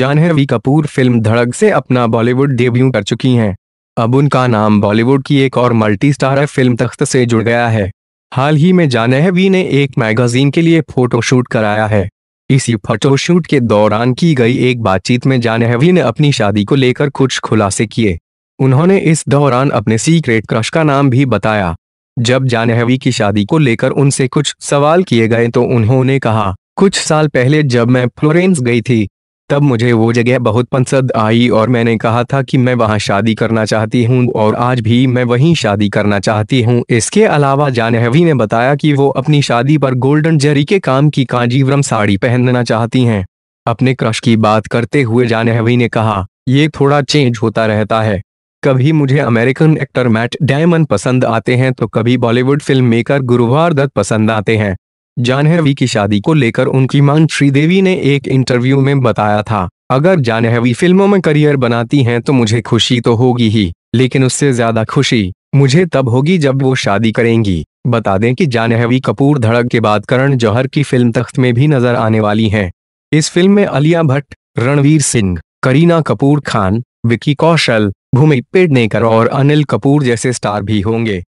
जानहवी Kapoor film धड़क से अपना बॉलीवुड डेब्यू कर चुकी हैं अब उनका नाम बॉलीवुड की एक और मल्टी स्टार फिल्म तख्त से जुड़ गया है हाल ही में जानहवी ने एक मैगजीन के लिए फोटोशूट कराया है इसी फोटोशूट के दौरान की गई एक बातचीत में जानहवी ने अपनी शादी को लेकर कुछ खुलासे किए उन्होंने इस दौरान अपने सीक्रेट क्रश का नाम भी बताया जब जानहवी की शादी को लेकर उनसे कुछ सवाल किए गए तो उन्होंने कहा कुछ साल पहले जब मैं फ्लोरेंस गई थी तब मुझे वो जगह बहुत पसंद आई और मैंने कहा था कि मैं वहाँ शादी करना चाहती हूँ और आज भी मैं वहीं शादी करना चाहती हूँ इसके अलावा जानहवी ने बताया कि वो अपनी शादी पर गोल्डन जरी के काम की कांजीवरम साड़ी पहनना चाहती हैं अपने क्रश की बात करते हुए जानहवी ने कहा ये थोड़ा चेंज होता रहता है कभी मुझे अमेरिकन एक्टर मैट डायमंड पसंद आते हैं तो कभी बॉलीवुड फिल्म मेकर गुरुवार दत्त पसंद आते हैं जाह्नवी की शादी को लेकर उनकी मां श्रीदेवी ने एक इंटरव्यू में बताया था अगर जाह्नवी फिल्मों में करियर बनाती हैं तो मुझे खुशी तो होगी ही लेकिन उससे ज्यादा खुशी मुझे तब होगी जब वो शादी करेंगी बता दें कि जाह्नवी कपूर धड़क के बाद करण जौहर की फिल्म तख्त में भी नजर आने वाली हैं इस फिल्म में अलिया भट्ट रणवीर सिंह करीना कपूर खान विकी कौशल भूमि पेडनेकर और अनिल कपूर जैसे स्टार भी होंगे